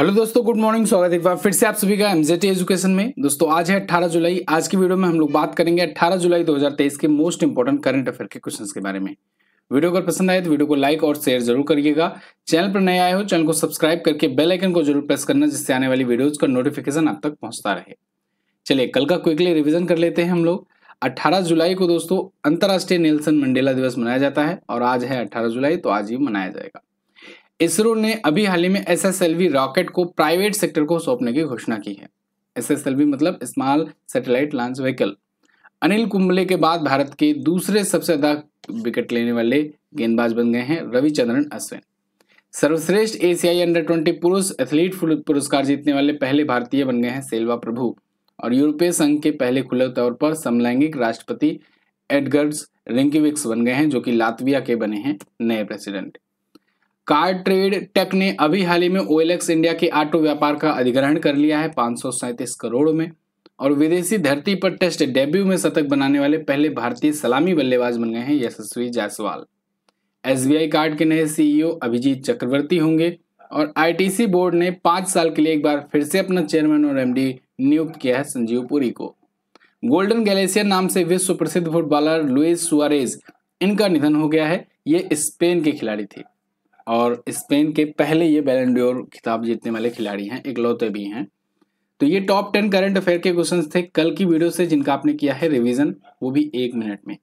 hello दोस्तों good morning स्वागत एक बार फिर से आप सभी का एमजेटी एजुकेशन में दोस्तों आज है 18 जुलाई आज की वीडियो में हम लोग बात करेंगे 18 जुलाई 2023 के मोस्ट इंपॉर्टेंट करंट अफेयर के क्वेश्चंस के बारे में वीडियो अगर पसंद आए तो वीडियो को लाइक और शेयर जरूर करिएगा चैनल पर नए आए हो चैनल को सब्सक्राइब करके बेलाइकन को जरूर प्रेस करना जिससे आने वाली वीडियोज का नोटिफिकेशन आप तक पहुंचता रहे चलिए कल का क्विकली रिविजन कर लेते हैं हम लोग अट्ठारह जुलाई को दोस्तों अंतर्राष्ट्रीय नेल्सन मंडेला दिवस मनाया जाता है और आज है अट्ठारह जुलाई तो आज ही मनाया जाएगा इसरो ने अभी हाल ही में S S L V rocket को प्राइवेट सेक्टर को सौंपने की घोषणा की है एस मतलब small satellite launch vehicle Anil Kumble के बाद भारत के दूसरे सबसे ज्यादा विकेट लेने वाले गेंदबाज बन गए हैं रविचंद्रन अश्विन सर्वश्रेष्ठ एशियाई अंडर ट्वेंटी पुरुष एथलीट पुरस्कार जीतने वाले पहले भारतीय बन गए हैं सेल्वा प्रभु और यूरोपीय संघ के पहले खुले तौर पर समलैंगिक राष्ट्रपति एडगर्ड्स रिंकविक्स बन गए हैं जो कि लातविया के बने हैं नए प्रेसिडेंट कार ट्रेड टेक ने अभी हाल ही में ओएलएक्स इंडिया के ऑटो व्यापार का अधिग्रहण कर लिया है पाँच करोड़ में और विदेशी धरती पर टेस्ट डेब्यू में शतक बनाने वाले पहले भारतीय सलामी बल्लेबाज बन गए हैं यशस्वी जायसवाल एस कार्ड के नए सीईओ e अभिजीत चक्रवर्ती होंगे और आईटीसी बोर्ड ने पांच साल के लिए एक बार फिर से अपना चेयरमैन और एमडी नियुक्त किया है संजीव पुरी को गोल्डन गैलेशियर नाम से विश्व प्रसिद्ध फुटबॉलर लुइस सुआरेज इनका निधन हो गया है ये स्पेन के खिलाड़ी थे और स्पेन के पहले ये बैलेंडोर खिताब जीतने वाले खिलाड़ी हैं इकलौते भी हैं तो ये टॉप टेन करंट अफेयर के क्वेश्चंस थे कल की वीडियो से जिनका आपने किया है रिवीजन वो भी एक मिनट में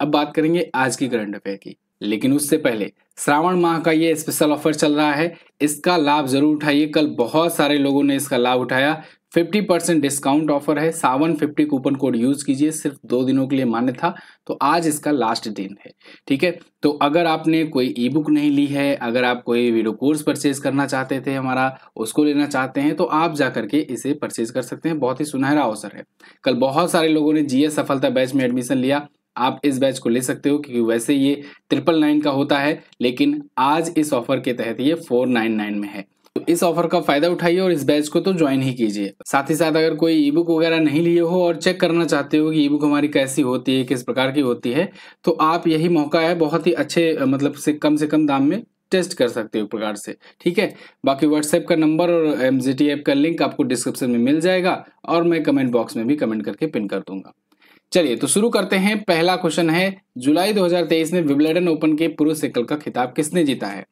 अब बात करेंगे आज की करंट अफेयर की लेकिन उससे पहले श्रावण माह का ये स्पेशल ऑफर चल रहा है इसका लाभ जरूर उठाइए कल बहुत सारे लोगों ने इसका लाभ उठाया फिफ्टी परसेंट डिस्काउंट ऑफर है Sawan fifty coupon code use कीजिए सिर्फ दो दिनों के लिए मान्य था तो आज इसका लास्ट दिन है ठीक है तो अगर आपने कोई ई बुक नहीं ली है अगर आप कोई वीडियो कोर्स परचेज करना चाहते थे हमारा उसको लेना चाहते हैं तो आप जा करके इसे परचेज कर सकते हैं बहुत ही सुनहरा अवसर है कल बहुत सारे लोगों ने जीएस सफलता बैच में एडमिशन लिया आप इस बैच को ले सकते हो क्योंकि वैसे ये ट्रिपल नाइन का होता है लेकिन आज इस ऑफर के तहत ये फोर नाइन नाइन में है तो इस ऑफर का फायदा उठाइए और इस बैच को तो ज्वाइन ही कीजिए साथ ही साथ अगर कोई ई बुक वगैरह नहीं लिए हो और चेक करना चाहते हो कि ई बुक हमारी कैसी होती है किस प्रकार की होती है तो आप यही मौका है बहुत ही अच्छे मतलब से कम से कम दाम में टेस्ट कर सकते हो प्रकार से ठीक है बाकी व्हाट्सएप का नंबर और एम ऐप का लिंक आपको डिस्क्रिप्शन में मिल जाएगा और मैं कमेंट बॉक्स में भी कमेंट करके पिन कर दूंगा चलिए तो शुरू करते हैं पहला क्वेश्चन है जुलाई 2023 में विबलेडन ओपन के पुरुष एकल का खिताब किसने जीता है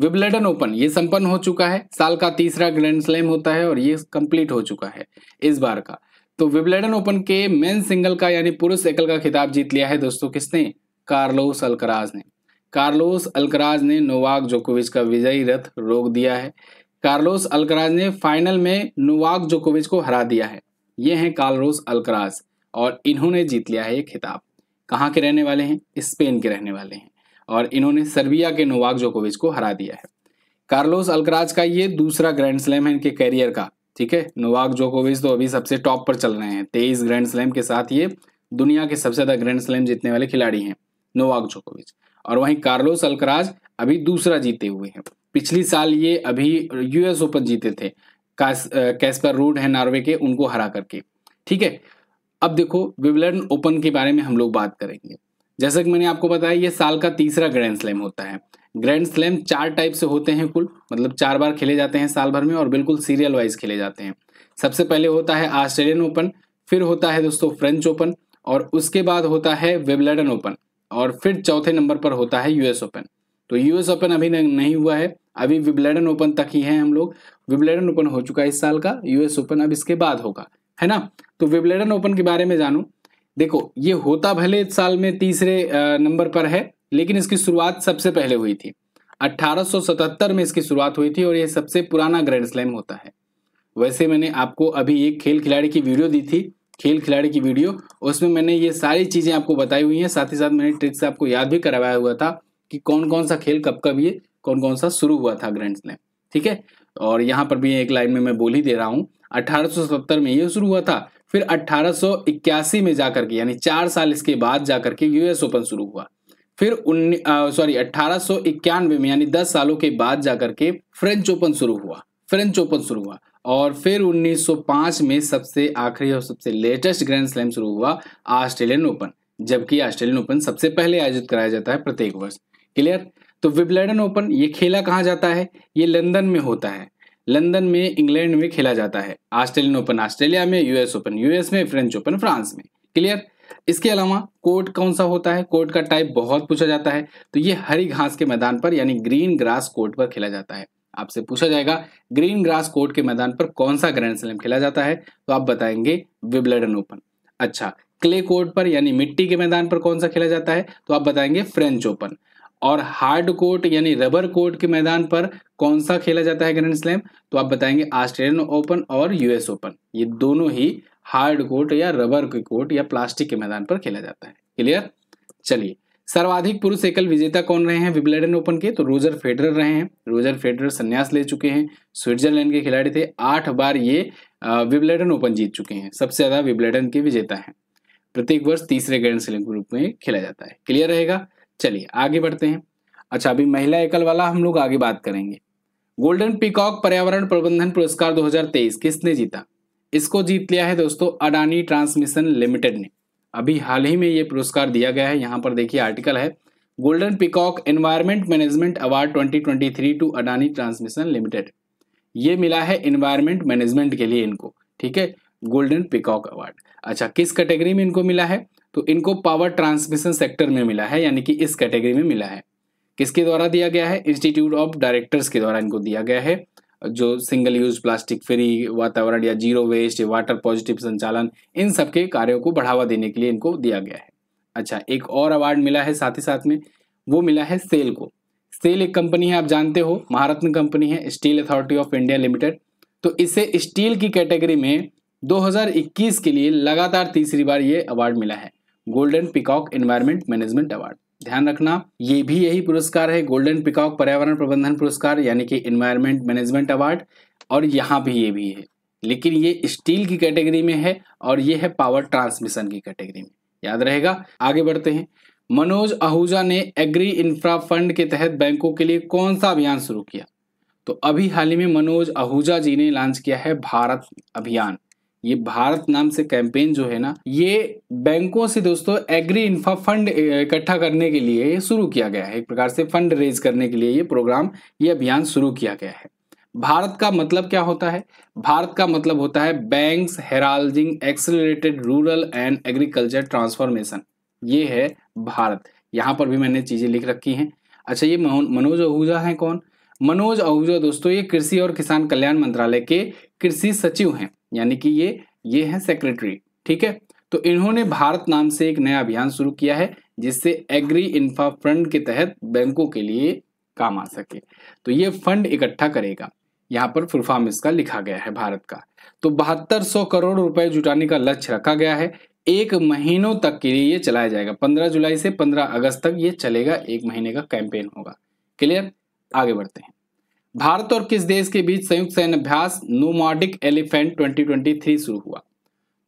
विबलेडन ओपन ये संपन्न हो चुका है साल का तीसरा ग्रैंड स्लैम होता है और ये कंप्लीट हो चुका है इस बार का तो विबलेडन ओपन के मेन सिंगल का यानी पुरुष एकल का खिताब जीत लिया है दोस्तों किसने कार्लोस अलकराज ने कार्लोस अलकराज ने नोवाक जोकोविच का विजयी रथ रोक दिया है कार्लोस अलकराज ने फाइनल में नोवाक जोकोविच को हरा दिया है ये हैं कार्लोस अलकराज और इन्होंने जीत लिया है ये खिताब कहाँ के रहने वाले हैं स्पेन के रहने वाले हैं और इन्होंने सर्बिया के नोवाक जोकोविच को हरा दिया है कार्लोस अलकराज का ये दूसरा ग्रैंड स्लैम है इनके कैरियर का ठीक है नोवाक जोकोविच तो अभी सबसे टॉप पर चल रहे हैं तेईस ग्रैंड स्लैम के साथ ये दुनिया के सबसे ज़्यादा ग्रैंड स्लैम जीतने वाले खिलाड़ी हैं नोवाक जोकोविच और वहीं कार्लोस अलकराज अभी दूसरा जीते हुए हैं पिछली साल ये अभी यूएस ओपन जीते थे कैस्पर रूड है नॉर्वे के उनको हरा करके ठीक है अब देखो विबलन ओपन के बारे में हम लोग बात करेंगे जैसा कि मैंने आपको बताया ये साल का तीसरा ग्रैंड स्लैम होता है ग्रैंड स्लैम चार टाइप से होते हैं कुल मतलब चार बार खेले जाते हैं साल भर में और बिल्कुल सीरियल वाइज खेले जाते हैं सबसे पहले होता है ऑस्ट्रेलियन ओपन फिर होता है दोस्तों फ्रेंच ओपन और उसके बाद होता है वेबलेडन ओपन और फिर चौथे नंबर पर होता है यूएस ओपन तो यूएस ओपन अभी नहीं हुआ है अभी विबलेडन ओपन तक ही है हम लोग विबलेडन ओपन हो चुका है इस साल का यूएस ओपन अब इसके बाद होगा है ना तो विबलेडन ओपन के बारे में जानू देखो ये होता भले इस साल में तीसरे नंबर पर है लेकिन इसकी शुरुआत सबसे पहले हुई थी 1877 में इसकी शुरुआत हुई थी और ये सबसे पुराना ग्रैंड स्लैम होता है वैसे मैंने आपको अभी एक खेल खिलाड़ी की वीडियो दी थी खेल खिलाड़ी की वीडियो उसमें मैंने ये सारी चीज़ें आपको बताई हुई हैं साथ ही साथ मैंने ट्रिक्स आपको याद भी करवाया हुआ था कि कौन कौन सा खेल कब कब ये कौन कौन सा शुरू हुआ था ग्रैंड स्लैम ठीक है और यहाँ पर भी एक लाइन में मैं बोल ही दे रहा हूँ अठारह में ये शुरू हुआ था फिर 1881 में जाकर के यानी चार साल इसके बाद जाकर के यूएस ओपन शुरू हुआ फिर सॉरी अट्ठारह में यानी 10 सालों के बाद जाकर के फ्रेंच ओपन शुरू हुआ फ्रेंच ओपन शुरू हुआ और फिर 1905 में सबसे आखिरी और सबसे लेटेस्ट ग्रैंड स्लैम शुरू हुआ ऑस्ट्रेलियन ओपन जबकि ऑस्ट्रेलियन ओपन सबसे पहले आयोजित कराया जाता है प्रत्येक वर्ष क्लियर तो विबलेडन ओपन ये खेला कहाँ जाता है ये लंदन में होता है लंदन में इंग्लैंड में खेला जाता है ऑस्ट्रेलियन ओपन ऑस्ट्रेलिया में यूएस ओपन यूएस में फ्रेंच ओपन फ्रांस में क्लियर इसके अलावा कोर्ट कौन सा होता है कोर्ट का टाइप बहुत पूछा जाता है तो ये हरी घास के मैदान पर यानी ग्रीन ग्रास कोर्ट पर खेला जाता है आपसे पूछा जाएगा ग्रीन ग्रास कोर्ट के मैदान पर कौन सा ग्रैंड स्लैम खेला जाता है तो आप बताएंगे विब्लडन ओपन अच्छा क्ले कोर्ट पर यानी मिट्टी के मैदान पर कौन सा खेला जाता है तो आप बताएंगे फ्रेंच ओपन और हार्ड कोर्ट यानी रबर कोर्ट के मैदान पर कौन सा खेला जाता है ग्रैंड स्लैम तो आप बताएंगे ऑस्ट्रेलियन ओपन और यूएस ओपन ये दोनों ही हार्ड कोर्ट या रबर के कोर्ट या प्लास्टिक के मैदान पर खेला जाता है क्लियर चलिए सर्वाधिक पुरुष एकल विजेता कौन रहे हैं विबलेडन ओपन के तो रोजर फेडरर रहे हैं रोजर फेडरर संन्यास ले चुके हैं स्विट्जरलैंड के खिलाड़ी थे आठ बार ये विबलेडन ओपन जीत चुके हैं सबसे ज्यादा विबलेडन के विजेता हैं प्रत्येक वर्ष तीसरे ग्रैंड स्लैम के रूप में खेला जाता है क्लियर रहेगा चलिए आगे बढ़ते हैं अच्छा अभी महिला एकल वाला हम लोग आगे बात करेंगे गोल्डन पिकॉक पर्यावरण प्रबंधन पुरस्कार 2023 किसने जीता इसको जीत लिया है दोस्तों अडानी ट्रांसमिशन लिमिटेड ने अभी हाल ही में ये पुरस्कार दिया गया है यहाँ पर देखिए आर्टिकल है golden peacock environment management award 2023 to Adani transmission limited ये मिला है एनवायरमेंट मैनेजमेंट के लिए इनको ठीक है गोल्डन पिकॉक अवार्ड अच्छा किस कैटेगरी में इनको मिला है तो इनको पावर ट्रांसमिशन सेक्टर में मिला है यानी कि इस कैटेगरी में मिला है किसके द्वारा दिया गया है इंस्टीट्यूट ऑफ डायरेक्टर्स के द्वारा इनको दिया गया है जो सिंगल यूज प्लास्टिक फ्री वातावरण या जीरो वेस्ट वाटर पॉजिटिव संचालन इन सब के कार्यों को बढ़ावा देने के लिए इनको दिया गया है अच्छा एक और अवार्ड मिला है साथ ही साथ में वो मिला है सेल को सेल एक कंपनी है आप जानते हो महारत्न कंपनी है steel authority of India limited तो इसे स्टील की कैटेगरी में 2021 के लिए लगातार तीसरी बार ये अवार्ड मिला है golden peacock environment management award ध्यान रखना ये भी यही पुरस्कार है गोल्डन पिकॉक पर्यावरण प्रबंधन पुरस्कार यानी कि एनवायरमेंट मैनेजमेंट अवार्ड और यहाँ भी ये भी है लेकिन ये स्टील की कैटेगरी में है और ये है पावर ट्रांसमिशन की कैटेगरी में याद रहेगा आगे बढ़ते हैं मनोज आहूजा ने एग्री इंफ्रा फंड के तहत बैंकों के लिए कौन सा अभियान शुरू किया तो अभी हाल ही में मनोज आहूजा जी ने लॉन्च किया है भारत अभियान ये भारत नाम से कैंपेन जो है ना ये बैंकों से दोस्तों एग्री इन्फ्रा फंड इकट्ठा करने के लिए शुरू किया गया है एक प्रकार से फंड रेज करने के लिए ये प्रोग्राम ये अभियान शुरू किया गया है भारत का मतलब क्या होता है भारत का मतलब होता है banks heralding accelerated rural and agriculture transformation ये है भारत यहाँ पर भी मैंने चीज़ें लिख रखी हैं अच्छा ये मनोज आहूजा हैं कौन मनोज आहूजा दोस्तों ये कृषि और किसान कल्याण मंत्रालय के कृषि सचिव हैं यानी कि ये ये हैं सेक्रेटरी ठीक है तो इन्होंने भारत नाम से एक नया अभियान शुरू किया है जिससे एग्री इंफ्रा फंड के तहत बैंकों के लिए काम आ सके तो ये फंड इकट्ठा करेगा यहाँ पर फुलफार्म इसका लिखा गया है भारत का तो बहत्तर सौ करोड़ रुपए जुटाने का लक्ष्य रखा गया है एक महीनों तक के लिए ये चलाया जाएगा पंद्रह जुलाई से पंद्रह अगस्त तक ये चलेगा एक महीने का कैंपेन होगा क्लियर आगे बढ़ते हैं भारत और किस देश के बीच संयुक्त सैन्य अभ्यास नोमाडिक एलिफेंट 2023 शुरू हुआ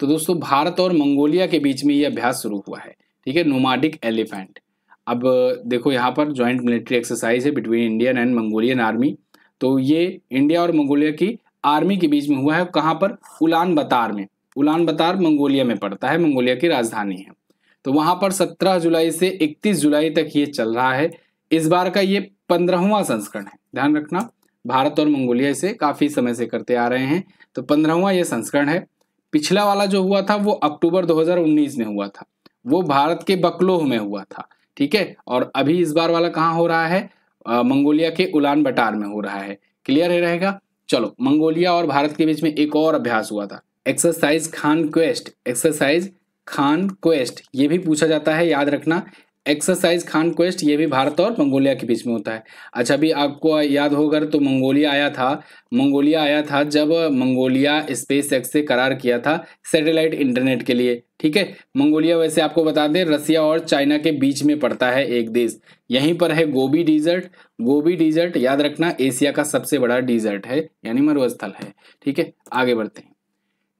तो दोस्तों भारत और मंगोलिया के बीच में ये अभ्यास शुरू हुआ है ठीक है नोमाडिक एलिफेंट अब देखो यहाँ पर ज्वाइंट मिलिट्री एक्सरसाइज है between Indian and Mongolian army तो ये इंडिया और मंगोलिया की आर्मी के बीच में हुआ है कहाँ पर उलान बतार में उलान बतार मंगोलिया में पड़ता है मंगोलिया की राजधानी है तो वहाँ पर 17 जुलाई से 31 जुलाई तक ये चल रहा है इस बार का ये पंद्रहवा संस्करण है ध्यान रखना भारत और मंगोलिया इसे काफ़ी समय से करते आ रहे हैं तो पंद्रहवा यह संस्करण है पिछला वाला जो हुआ था वो अक्टूबर 2019 में हुआ था वो भारत के बकलोह में हुआ था ठीक है और अभी इस बार वाला कहाँ हो रहा है आ, मंगोलिया के उलान बटार में हो रहा है क्लियर है रहेगा चलो मंगोलिया और भारत के बीच में एक और अभ्यास हुआ था exercise Khaan Quest exercise Khaan Quest ये भी पूछा जाता है याद रखना एक्सरसाइज खान क्वेस्ट ये भी भारत और मंगोलिया के बीच में होता है अच्छा अभी आपको याद होगा तो मंगोलिया आया था मंगोलिया आया था जब मंगोलिया स्पेस एक्स से करार किया था सैटेलाइट इंटरनेट के लिए ठीक है मंगोलिया वैसे आपको बता दें रसिया और चाइना के बीच में पड़ता है एक देश यहीं पर है गोबी डिजर्ट गोबी डिजर्ट याद रखना एशिया का सबसे बड़ा डिजर्ट है यानी मरुस्थल है ठीक है आगे बढ़ते हैं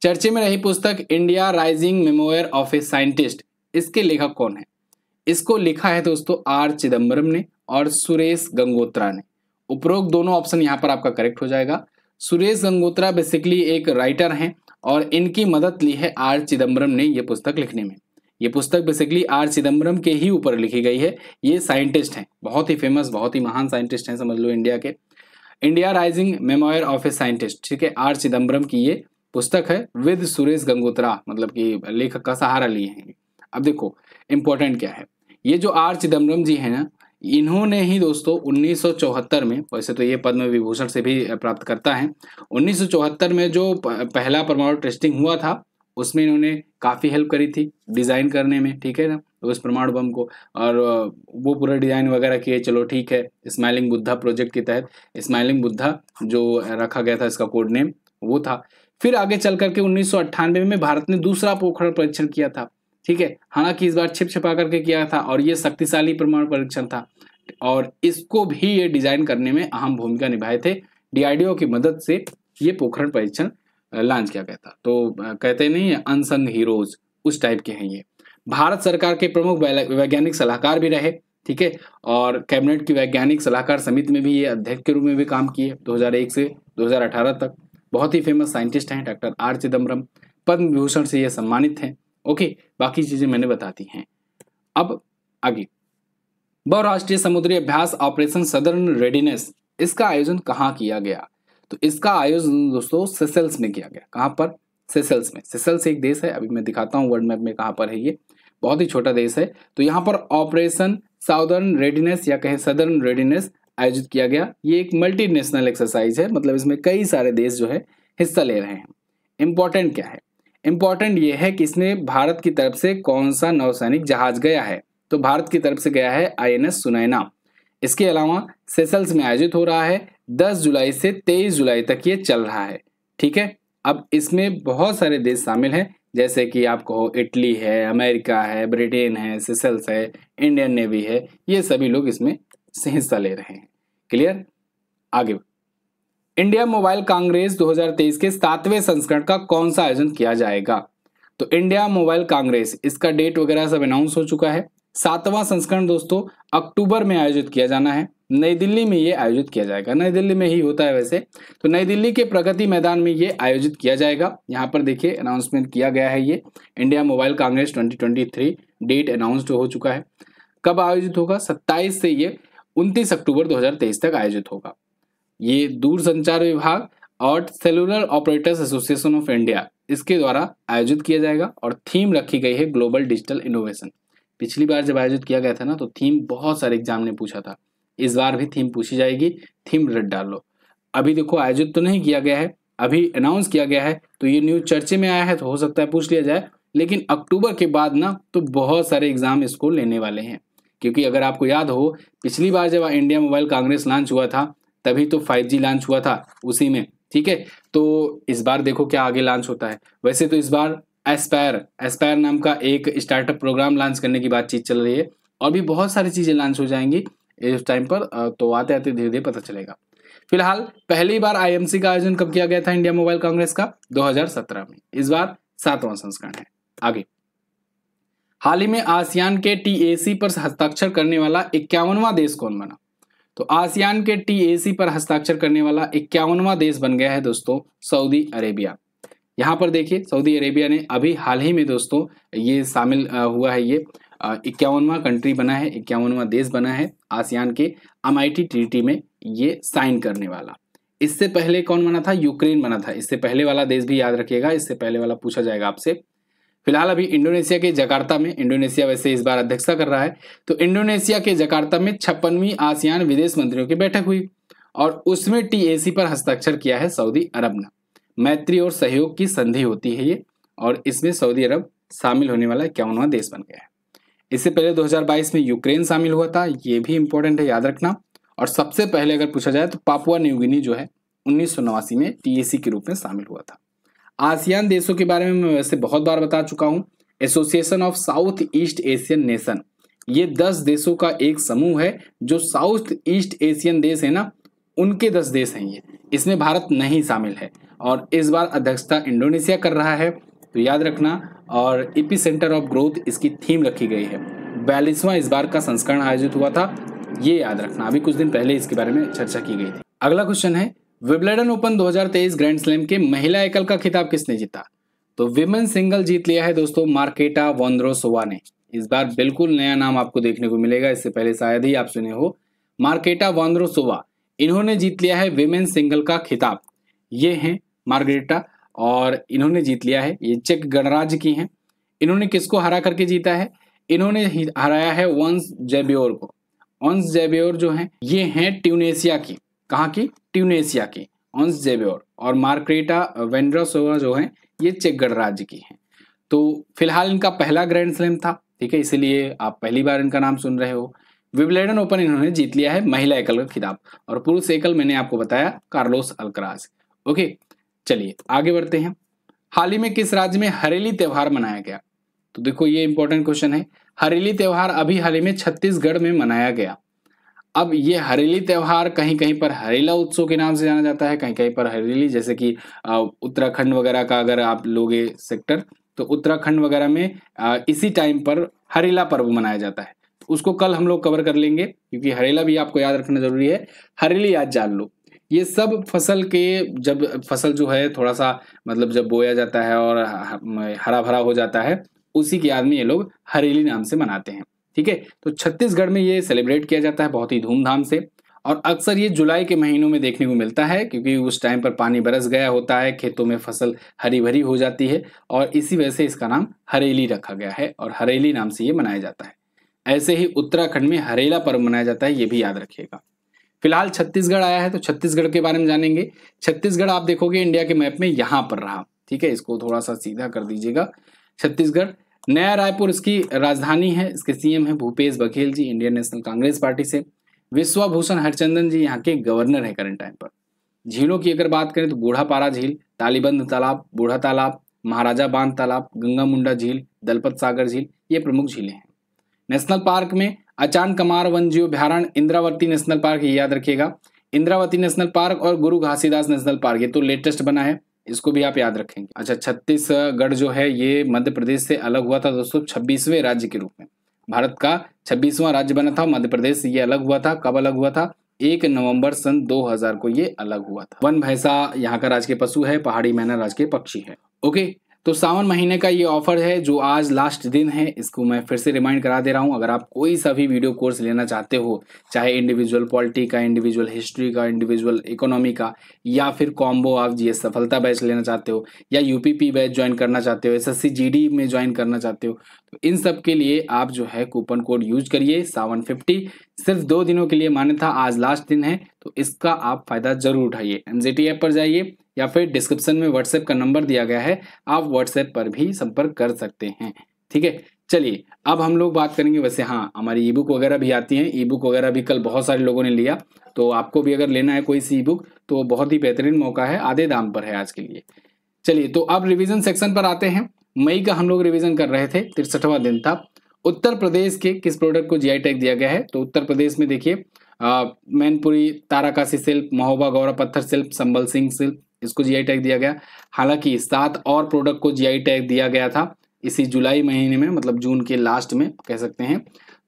चर्चे में रही पुस्तक India Rising memoir of a scientist इसके लेखक कौन है इसको लिखा है दोस्तों आर चिदम्बरम ने और सुरेश गंगोत्रा ने उपरोक्त दोनों ऑप्शन यहाँ पर आपका करेक्ट हो जाएगा सुरेश गंगोत्रा बेसिकली एक राइटर हैं और इनकी मदद ली है आर चिदम्बरम ने ये पुस्तक लिखने में ये पुस्तक बेसिकली आर चिदम्बरम के ही ऊपर लिखी गई है ये साइंटिस्ट हैं बहुत ही फेमस बहुत ही महान साइंटिस्ट हैं समझ लो इंडिया के India Rising memoir of a scientist ठीक है आर चिदम्बरम की ये पुस्तक है विद सुरेश गंगोत्रा मतलब कि लेखक का सहारा लिए हैं अब देखो इम्पोर्टेंट क्या है ये जो आर चिदम्बरम जी हैं ना इन्होंने ही दोस्तों 1974 में वैसे तो ये पद्म विभूषण से भी प्राप्त करता है 1974 में जो पहला परमाणु टेस्टिंग हुआ था उसमें इन्होंने काफ़ी हेल्प करी थी डिज़ाइन करने में ठीक है ना उस परमाणु बम को और वो पूरा डिज़ाइन वगैरह किए चलो ठीक है स्माइलिंग बुद्धा प्रोजेक्ट के तहत स्माइलिंग बुद्धा जो रखा गया था इसका कोड नेम वो था फिर आगे चल करके उन्नीस में भारत ने दूसरा पोखरण परीक्षण किया था ठीक है हालांकि इस बार छिप छिपा करके किया था और ये शक्तिशाली प्रमाण परीक्षण था और इसको भी ये डिजाइन करने में अहम भूमिका निभाए थे डीआरडीओ की मदद से ये पोखरण परीक्षण लॉन्च किया गया था तो कहते नहीं है अनसंग हीरोज उस टाइप के हैं ये भारत सरकार के प्रमुख वैज्ञानिक सलाहकार भी रहे ठीक है और कैबिनेट की वैज्ञानिक सलाहकार समिति में भी ये अध्यक्ष के रूप में भी काम किए 2001 से 2018 तक बहुत ही फेमस साइंटिस्ट हैं डॉक्टर आर चिदम्बरम पद्म विभूषण से ये सम्मानित हैं ओके बाकी चीजें मैंने बता दी हैं अब आगे बहुराष्ट्रीय समुद्री अभ्यास ऑपरेशन सदर्न रेडीनेस इसका आयोजन कहाँ किया गया तो इसका आयोजन दोस्तों सेसेल्स में किया गया कहाँ पर सेसेल्स में सेसेल्स एक देश है अभी मैं दिखाता हूँ वर्ल्ड मैप में कहाँ पर है ये बहुत ही छोटा देश है तो यहाँ पर ऑपरेशन साउदर्न रेडीनेस या कहे सदर्न रेडीनेस आयोजित किया गया ये एक मल्टीनेशनल एक्सरसाइज है मतलब इसमें कई सारे देश जो है हिस्सा ले रहे हैं इम्पोर्टेंट क्या है इम्पॉर्टेंट ये है कि इसने भारत की तरफ से कौन सा नौसैनिक जहाज गया है तो भारत की तरफ से गया है आईएनएस सुनैना इसके अलावा सेसल्स में आयोजित हो रहा है 10 जुलाई से 23 जुलाई तक ये चल रहा है ठीक है अब इसमें बहुत सारे देश शामिल हैं जैसे कि आप कहो इटली है अमेरिका है ब्रिटेन है सिसल्स है इंडियन नेवी है ये सभी लोग इसमें हिस्सा ले रहे हैं क्लियर आगे इंडिया मोबाइल कांग्रेस 2023 के सातवें संस्करण का कौन सा आयोजन किया जाएगा तो इंडिया मोबाइल कांग्रेस इसका डेट वगैरह सब अनाउंस हो चुका है सातवां संस्करण दोस्तों अक्टूबर में आयोजित किया जाना है नई दिल्ली में ये आयोजित किया जाएगा नई दिल्ली में ही होता है वैसे तो नई दिल्ली के प्रगति मैदान में ये आयोजित किया जाएगा यहाँ पर देखिए अनाउंसमेंट किया गया है ये India mobile congress 2023 date announced हो चुका है कब आयोजित होगा 27 से ये 29 अक्टूबर 2023 तक आयोजित होगा ये संचार विभाग और cellular operators association of India इसके द्वारा आयोजित किया जाएगा और थीम रखी गई है ग्लोबल डिजिटल इनोवेशन पिछली बार जब आयोजित किया गया था ना तो थीम बहुत सारे एग्जाम ने पूछा था इस बार भी थीम पूछी जाएगी थीम डाल डालो अभी देखो आयोजित तो नहीं किया गया है अभी अनाउंस किया गया है तो ये न्यूज चर्चे में आया है तो हो सकता है पूछ लिया जाए लेकिन अक्टूबर के बाद ना तो बहुत सारे एग्जाम इसको लेने वाले हैं क्योंकि अगर आपको याद हो पिछली बार जब इंडिया मोबाइल कांग्रेस लॉन्च हुआ था तभी तो 5G लॉन्च हुआ था उसी में ठीक है तो इस बार देखो क्या आगे लॉन्च होता है वैसे तो इस बार एस्पायर एस्पायर नाम का एक स्टार्टअप प्रोग्राम लॉन्च करने की बातचीत चल रही है और भी बहुत सारी चीज़ें लॉन्च हो जाएंगी इस टाइम पर तो आते आते धीरे धीरे पता चलेगा फिलहाल पहली बार आईएमसी का आयोजन कब किया गया था इंडिया मोबाइल कांग्रेस का 2017 में इस बार सातवां संस्करण है आगे हाल ही में आसियान के टीएसी पर हस्ताक्षर करने वाला इक्यावनवा देश कौन बना तो आसियान के टी पर हस्ताक्षर करने वाला इक्यावनवा देश बन गया है दोस्तों सऊदी अरेबिया यहाँ पर देखिए सऊदी अरेबिया ने अभी हाल ही में दोस्तों ये शामिल हुआ है ये इक्यावनवा कंट्री बना है इक्यावनवा देश बना है आसियान के एम ट्रीटी में ये साइन करने वाला इससे पहले कौन बना था यूक्रेन बना था इससे पहले वाला देश भी याद रखिएगा इससे पहले वाला पूछा जाएगा आपसे फिलहाल अभी इंडोनेशिया के जकार्ता में इंडोनेशिया वैसे इस बार अध्यक्षता कर रहा है तो इंडोनेशिया के जकार्ता में छप्पनवीं आसियान विदेश मंत्रियों की बैठक हुई और उसमें टीएसी पर हस्ताक्षर किया है सऊदी अरब ने मैत्री और सहयोग की संधि होती है ये और इसमें सऊदी अरब शामिल होने वाला इक्यावनवा देश बन गया है इससे पहले 2022 में यूक्रेन शामिल हुआ था ये भी इंपॉर्टेंट है याद रखना और सबसे पहले अगर पूछा जाए तो पापुआ न्यूगिनी जो है उन्नीस में टीएसी के रूप में शामिल हुआ था आसियान देशों के बारे में मैं वैसे बहुत बार बता चुका हूँ association of South East Asian nation ये दस देशों का एक समूह है जो साउथ ईस्ट एशियन देश है ना उनके दस देश हैं ये इसमें भारत नहीं शामिल है और इस बार अध्यक्षता इंडोनेशिया कर रहा है तो याद रखना और इपी सेंटर ऑफ ग्रोथ इसकी थीम रखी गई है बयालीसवां इस बार का संस्करण आयोजित हुआ था ये याद रखना अभी कुछ दिन पहले इसके बारे में चर्चा की गई थी अगला क्वेश्चन है विबलेडन ओपन 2023 ग्रैंड स्लैम के महिला एकल का खिताब किसने जीता तो विमेन सिंगल जीत लिया है दोस्तों मार्केटा वॉन्द्रोसोवा ने इस बार बिल्कुल नया नाम आपको देखने को मिलेगा इससे पहले शायद ही आप सुने हो मार्केटा वॉन्द्रोसोवा इन्होंने जीत लिया है विमेन सिंगल का खिताब ये है मार्गरेटा और इन्होंने जीत लिया है ये चेक गणराज्य की हैं इन्होंने किसको हरा करके जीता है इन्होंने हराया है वंस जेबियोर को वंस जेबियोर जो हैं ये हैं ट्यूनेशिया की कहाँ की ट्यूनेशिया की ऑन्स जेब्योर और मार्क्रेटा वेंड्रासोवा जो है ये चेक गणराज्य की हैं तो फिलहाल इनका पहला ग्रैंड स्लैम था ठीक है इसीलिए आप पहली बार इनका नाम सुन रहे हो विबलेडन ओपन इन्होंने जीत लिया है महिला एकल का खिताब और पुरुष एकल मैंने आपको बताया कार्लोस अलक्राज ओके चलिए आगे बढ़ते हैं हाल ही में किस राज्य में हरेली त्यौहार मनाया गया तो देखो ये इंपॉर्टेंट क्वेश्चन है हरेली त्यौहार अभी हाल ही में छत्तीसगढ़ में मनाया गया अब ये हरेली त्यौहार कहीं कहीं पर हरेला उत्सव के नाम से जाना जाता है कहीं कहीं पर हरेली जैसे कि उत्तराखंड वगैरह का अगर आप लोगे सेक्टर तो उत्तराखंड वगैरह में इसी टाइम पर हरेला पर्व मनाया जाता है उसको कल हम लोग कवर कर लेंगे क्योंकि हरेला भी आपको याद रखना जरूरी है हरेली याद जान लो ये सब फसल के जब फसल जो है थोड़ा सा मतलब जब बोया जाता है और हरा भरा हो जाता है उसी की याद में ये लोग हरेली नाम से मनाते हैं ठीक है तो छत्तीसगढ़ में ये सेलिब्रेट किया जाता है बहुत ही धूमधाम से और अक्सर ये जुलाई के महीनों में देखने को मिलता है क्योंकि उस टाइम पर पानी बरस गया होता है खेतों में फसल हरी भरी हो जाती है और इसी वजह से इसका नाम हरेली रखा गया है और हरेली नाम से ये मनाया जाता है ऐसे ही उत्तराखंड में हरेला पर्व मनाया जाता है ये भी याद रखिएगा फिलहाल छत्तीसगढ़ आया है तो छत्तीसगढ़ के बारे में जानेंगे छत्तीसगढ़ आप देखोगे इंडिया के मैप में यहाँ पर रहा ठीक है इसको थोड़ा सा सीधा कर दीजिएगा छत्तीसगढ़ नया रायपुर इसकी राजधानी है इसके सीएम है Bhupesh Baghel ji Indian National Congress party से विश्वाभूषण हरचंदन जी यहाँ के गवर्नर है करंट टाइम पर झीलों की अगर बात करें तो बूढ़ापारा झील तालीबंद तालाब बूढ़ा तालाब महाराजा बांध तालाब गंगा मुंडा झील दलपत सागर झील ये प्रमुख झीलें हैं नेशनल पार्क में अचान कमार वन जीव अभ्यारण इंद्रावती नेशनल पार्क याद रखिएगा इंद्रावती नेशनल पार्क और गुरु घासीदास नेशनल पार्क ये तो लेटेस्ट बना है इसको भी आप याद रखेंगे अच्छा छत्तीसगढ़ जो है ये मध्य प्रदेश से अलग हुआ था दोस्तों छब्बीसवें राज्य के रूप में भारत का छब्बीसवां राज्य बना था मध्य प्रदेश ये अलग हुआ था कब अलग हुआ था एक नवंबर सन 2000 को ये अलग हुआ था वन भैंसा यहाँ का राजकीय पशु है पहाड़ी मैना राजकीय पक्षी है ओके तो सावन महीने का ये ऑफर है जो आज लास्ट दिन है इसको मैं फिर से रिमाइंड करा दे रहा हूँ अगर आप कोई सा भी वीडियो कोर्स लेना चाहते हो चाहे इंडिविजुअल पॉलिटी का इंडिविजुअल हिस्ट्री का इंडिविजुअल इकोनॉमी का या फिर कॉम्बो आप जी सफलता बैच लेना चाहते हो या यूपीपी बैच ज्वाइन करना चाहते हो एस एस में ज्वाइन करना चाहते हो इन सब के लिए आप जो है कूपन कोड यूज करिए सावन फिफ्टी सिर्फ दो दिनों के लिए मान्य था आज लास्ट दिन है तो इसका आप फायदा जरूर उठाइए एमजीटी ऐप पर जाइए या फिर डिस्क्रिप्शन में व्हाट्सएप का नंबर दिया गया है आप व्हाट्सएप पर भी संपर्क कर सकते हैं ठीक है चलिए अब हम लोग बात करेंगे वैसे हाँ हमारी ई बुक वगैरह भी आती है ई बुक वगैरह भी कल बहुत सारे लोगों ने लिया तो आपको भी अगर लेना है कोई सी ई बुक तो बहुत ही बेहतरीन मौका है आधे दाम पर है आज के लिए चलिए तो अब रिवीजन सेक्शन पर आते हैं मई का हम लोग रिविजन कर रहे थे तिरसठवा दिन था उत्तर प्रदेश के किस प्रोडक्ट को जीआई टैग e दिया गया है तो उत्तर प्रदेश में देखिए मैनपुरी ताराकाशी सिल्प महोबा गौरा पत्थर सिल्प संबल सिंह सिल्प इसको जीआई टैग e दिया गया हालांकि सात और प्रोडक्ट को जीआई टैग e दिया गया था इसी जुलाई महीने में मतलब जून के लास्ट में कह सकते हैं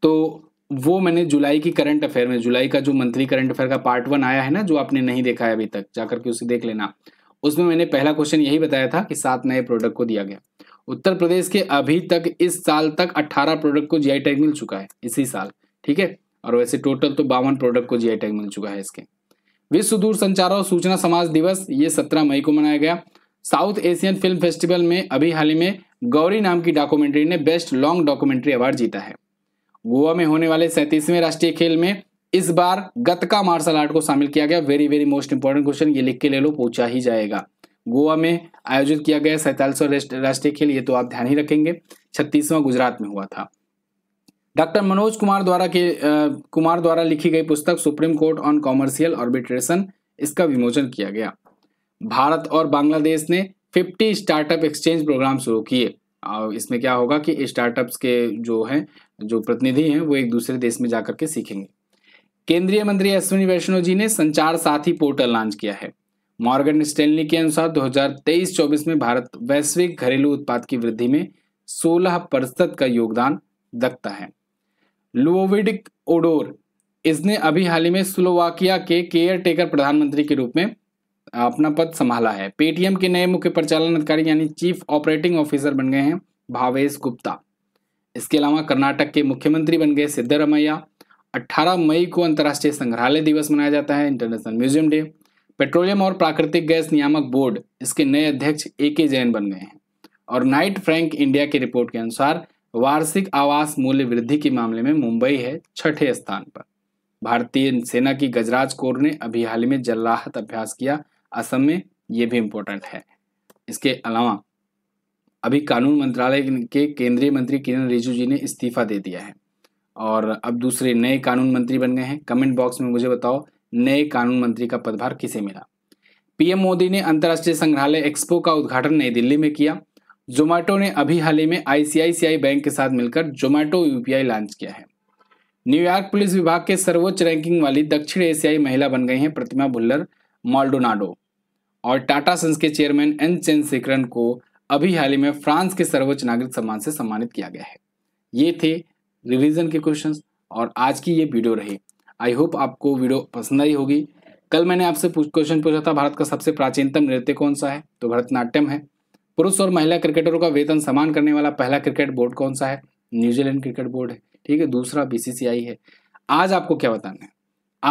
तो वो मैंने जुलाई की करंट अफेयर में जुलाई का जो मंथली करंट अफेयर का पार्ट वन आया है ना जो आपने नहीं देखा है अभी तक जाकर के उसे देख लेना उसमें मैंने पहला क्वेश्चन यही बताया था कि सात नए प्रोडक्ट को दिया गया उत्तर प्रदेश के अभी तक इस साल तक 18 प्रोडक्ट को जीआई टैग मिल चुका है इसी साल ठीक है और वैसे टोटल तो बावन प्रोडक्ट को जीआई टैग मिल चुका है इसके विश्व दूर संचार और सूचना समाज दिवस ये सत्रह मई को मनाया गया साउथ एशियन फिल्म फेस्टिवल में अभी हाल ही में गौरी नाम की डॉक्यूमेंट्री ने बेस्ट लॉन्ग डॉक्यूमेंट्री अवार्ड जीता है गोवा में होने वाले सैंतीसवें राष्ट्रीय खेल में इस बार गतका मार्शल आर्ट को शामिल किया गया very very most important question ये लिख के ले लो पूछा ही जाएगा गोवा में आयोजित किया गया सैतालीसवा राष्ट्रीय खेल ये तो आप ध्यान ही रखेंगे छत्तीसवां गुजरात में हुआ था डॉक्टर मनोज कुमार द्वारा के आ, कुमार द्वारा लिखी गई पुस्तक supreme court on commercial arbitration इसका विमोचन किया गया भारत और बांग्लादेश ने 50 स्टार्टअप एक्सचेंज प्रोग्राम शुरू किए और इसमें क्या होगा कि स्टार्टअप्स के जो हैं जो प्रतिनिधि हैं वो एक दूसरे देश में जाकर के सीखेंगे केंद्रीय मंत्री अश्विनी वैष्णव जी ने संचार साथी पोर्टल लॉन्च किया है मॉर्गन स्टेनली के अनुसार 2023-24 में भारत वैश्विक घरेलू उत्पाद की वृद्धि में 16 प्रतिशत का योगदान रखता है लुओविडिक ओडोर इसने अभी हाल ही में स्लोवाकिया के केयर टेकर प्रधानमंत्री के रूप में अपना पद संभाला है पेटीएम के नए मुख्य परिचालन अधिकारी यानी चीफ ऑपरेटिंग ऑफिसर बन गए हैं भावेश गुप्ता इसके अलावा कर्नाटक के मुख्यमंत्री बन गए सिद्धरमैया 18 मई को अंतर्राष्ट्रीय संग्रहालय दिवस मनाया जाता है इंटरनेशनल म्यूजियम डे पेट्रोलियम और प्राकृतिक गैस नियामक बोर्ड इसके नए अध्यक्ष ए के जैन बन गए हैं और नाइट फ्रैंक इंडिया की रिपोर्ट के अनुसार वार्षिक आवास मूल्य वृद्धि के मामले में मुंबई है छठे स्थान पर भारतीय सेना की गजराज कोर ने अभी हाल ही में जल राहत अभ्यास किया असम में ये भी इम्पोर्टेंट है इसके अलावा अभी कानून मंत्रालय के केंद्रीय मंत्री किरण रिजिजू जी ने इस्तीफा दे दिया है और अब दूसरे नए कानून मंत्री बन गए हैं कमेंट बॉक्स में मुझे बताओ नए कानून मंत्री का पदभार किसे मिला पीएम मोदी ने अंतर्राष्ट्रीय संग्रहालय एक्सपो का उद्घाटन नई दिल्ली में किया जोमैटो ने अभी हाल ही में आईसीआईसीआई बैंक के साथ मिलकर जोमैटो यूपीआई लॉन्च किया है न्यूयॉर्क पुलिस विभाग के सर्वोच्च रैंकिंग वाली दक्षिण एशियाई महिला बन गई हैं प्रतिमा भुल्लर मॉल्डोनाडो और टाटा सन्स के चेयरमैन एन चंद्रशेखरन को अभी हाल ही में फ्रांस के सर्वोच्च नागरिक सम्मान से सम्मानित किया गया है ये थे रिविजन के क्वेश्चन और आज की ये वीडियो रही आई होप आपको वीडियो पसंद आई होगी कल मैंने आपसे क्वेश्चन पूछा था भारत का सबसे प्राचीनतम नृत्य कौन सा है तो भरतनाट्यम है पुरुष और महिला क्रिकेटरों का वेतन समान करने वाला पहला क्रिकेट बोर्ड कौन सा है न्यूजीलैंड क्रिकेट बोर्ड है ठीक है दूसरा बीसीसीआई है आज आपको क्या बताना है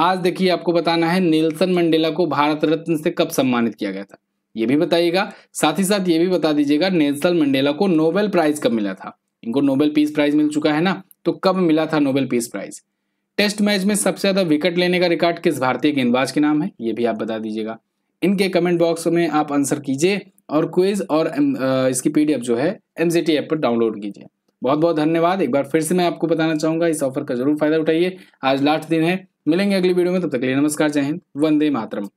आज देखिए आपको बताना है नीलसन मंडेला को भारत रत्न से कब सम्मानित किया गया था ये भी बताइएगा साथ ही साथ ये भी बता दीजिएगा नेल्सन मंडेला को नोबेल प्राइज कब मिला था इनको नोबेल पीस प्राइज मिल चुका है ना तो कब मिला था Nobel peace prize test match में सबसे ज़्यादा विकेट लेने का रिकॉर्ड किस भारतीय गेंदबाज के नाम है ये भी आप बता दीजिएगा इनके कमेंट बॉक्स में आप आंसर कीजिए और क्विज और इसकी पीडीएफ जो है एम ऐप पर डाउनलोड कीजिए बहुत बहुत धन्यवाद एक बार फिर से मैं आपको बताना चाहूंगा इस ऑफर का जरूर फायदा उठाइए आज लास्ट दिन है मिलेंगे अगली वीडियो में तब तक के लिए नमस्कार जय हिंद वंदे मातरम